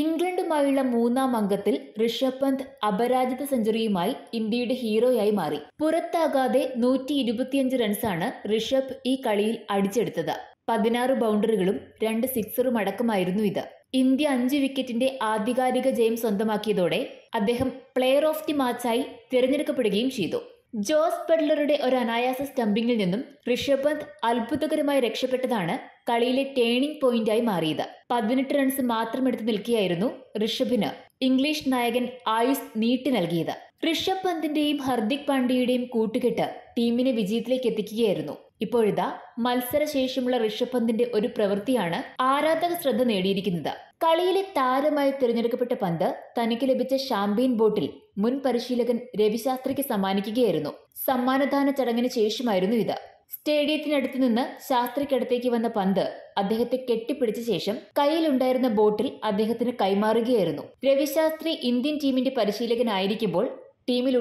ഇംഗ്ലണ്ടുമായുള്ള മൂന്നാം അംഗത്തിൽ ഋഷഭ് പന്ത് അപരാജിത സെഞ്ചുറിയുമായി ഇന്ത്യയുടെ ഹീറോയായി മാറി പുറത്താകാതെ നൂറ്റി ഇരുപത്തിയഞ്ച് റൺസാണ് ഋഷഭ് ഈ കളിയിൽ അടിച്ചെടുത്തത് പതിനാറ് ബൗണ്ടറികളും രണ്ട് സിക്സറും അടക്കമായിരുന്നു ഇത് ഇന്ത്യ അഞ്ച് വിക്കറ്റിന്റെ ആധികാരിക ജയം സ്വന്തമാക്കിയതോടെ അദ്ദേഹം പ്ലെയർ ഓഫ് ദി മാച്ചായി തിരഞ്ഞെടുക്കപ്പെടുകയും ചെയ്തു ജോസ് ബട്ട്ലറുടെ ഒരു അനായാസ സ്റ്റംപിങ്ങിൽ നിന്നും ഋഷഭ് പന്ത് അത്ഭുതകരമായി രക്ഷപ്പെട്ടതാണ് കളിയിലെ ടേണിംഗ് പോയിന്റായി മാറിയത് പതിനെട്ട് റൺസ് മാത്രം എടുത്തു നിൽക്കുകയായിരുന്നു ഋഷഭിന് ഇംഗ്ലീഷ് നായകൻ ആയുസ് നീട്ടി നൽകിയത് ഋഷഭ് പന്തിന്റെയും ഹർദിക് പാണ്ഡ്യയുടെയും കൂട്ടുകെട്ട് ടീമിനെ വിജയത്തിലേക്ക് എത്തിക്കുകയായിരുന്നു ഇപ്പോഴിതാ മത്സരശേഷിയുള്ള ഋഷഭ് പന്തിന്റെ ഒരു പ്രവൃത്തിയാണ് ആരാധക ശ്രദ്ധ നേടിയിരിക്കുന്നത് കളിയിലെ താരമായി തിരഞ്ഞെടുക്കപ്പെട്ട പന്ത് തനിക്ക് ലഭിച്ച ഷാമ്പീൻ ബോട്ടിൽ മുൻ പരിശീലകൻ രവിശാസ്ത്രിക്ക് സമ്മാനിക്കുകയായിരുന്നു സമ്മാനദാന ചടങ്ങിന് ശേഷമായിരുന്നു ഇത് സ്റ്റേഡിയത്തിനടുത്ത് നിന്ന് ശാസ്ത്രിക്കടുത്തേക്ക് വന്ന പന്ത് അദ്ദേഹത്തെ കെട്ടിപ്പിടിച്ച ശേഷം കയ്യിലുണ്ടായിരുന്ന ബോട്ടിൽ അദ്ദേഹത്തിന് കൈമാറുകയായിരുന്നു രവിശാസ്ത്രി ഇന്ത്യൻ ടീമിന്റെ പരിശീലകനായിരിക്കുമ്പോൾ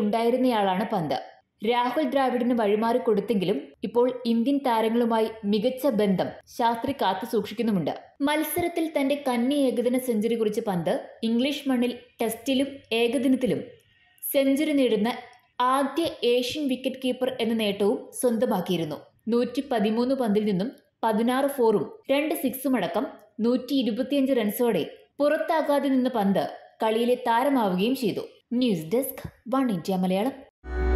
ഉണ്ടായിരുന്നയാളാണ് പന്ത് രാഹുൽ ദ്രാവിഡിന് വഴിമാറി കൊടുത്തെങ്കിലും ഇപ്പോൾ ഇന്ത്യൻ താരങ്ങളുമായി മികച്ച ബന്ധം ശാസ്ത്രി കാത്തു സൂക്ഷിക്കുന്നുമുണ്ട് മത്സരത്തിൽ തന്റെ കന്നി ഏകദിന സെഞ്ചുറി കുറിച്ച പന്ത് ഇംഗ്ലീഷ് മണ്ണിൽ ടെസ്റ്റിലും ഏകദിനത്തിലും സെഞ്ചുറി നേടുന്ന ആദ്യ ഏഷ്യൻ വിക്കറ്റ് കീപ്പർ എന്ന നേട്ടവും സ്വന്തമാക്കിയിരുന്നു നൂറ്റി പതിമൂന്ന് പന്തിൽ നിന്നും പതിനാറ് ഫോറും രണ്ട് സിക്സും അടക്കം നൂറ്റി ഇരുപത്തിയഞ്ച് റൺസോടെ പുറത്താകാതെ നിന്ന പന്ത് കളിയിലെ താരമാവുകയും ചെയ്തു news desk one India Malayalam